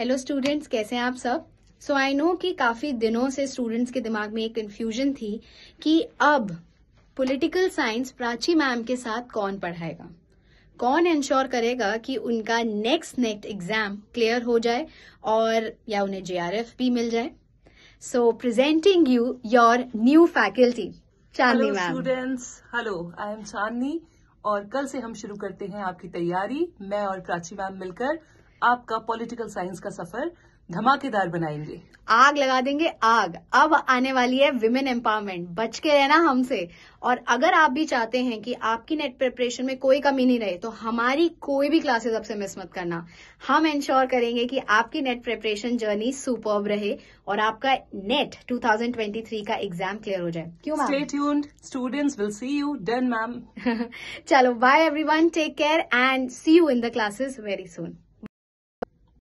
hello students कैसे हैं आप सब सो आई नो कि काफी दिनों से स्टूडेंट्स के दिमाग में एक कंफ्यूजन थी कि अब पॉलिटिकल साइंस प्राची मैम के साथ कौन पढ़ाएगा कौन इंश्योर करेगा कि उनका नेक्स्ट नेट एग्जाम क्लियर हो जाए और या उन्हें जेआरएफ भी मिल जाए so presenting you your new faculty Chandni ma'am students hello I am Chandni और कल से हम शुरू करते हैं आपकी तैयारी मैं और प्राची मैम मिलकर आपका पॉलिटिकल साइंस का सफर धमाकेदार बनाएंगे आग लगा देंगे आग अब आने वाली है विमेन एम्पावरमेंट बच के रहना हमसे और अगर आप भी चाहते हैं कि आपकी नेट प्रिपरेशन में कोई कमी नहीं रहे तो हमारी कोई भी क्लासेस आपसे मिस मत करना हम इंश्योर करेंगे कि आपकी नेट प्रिपरेशन जर्नी सुपर रहे और आपका नेट 2023 का एग्जाम क्लियर हो जाए क्यों ma'am students will see you done ma'am चलो bye every take care and see you in the classes very soon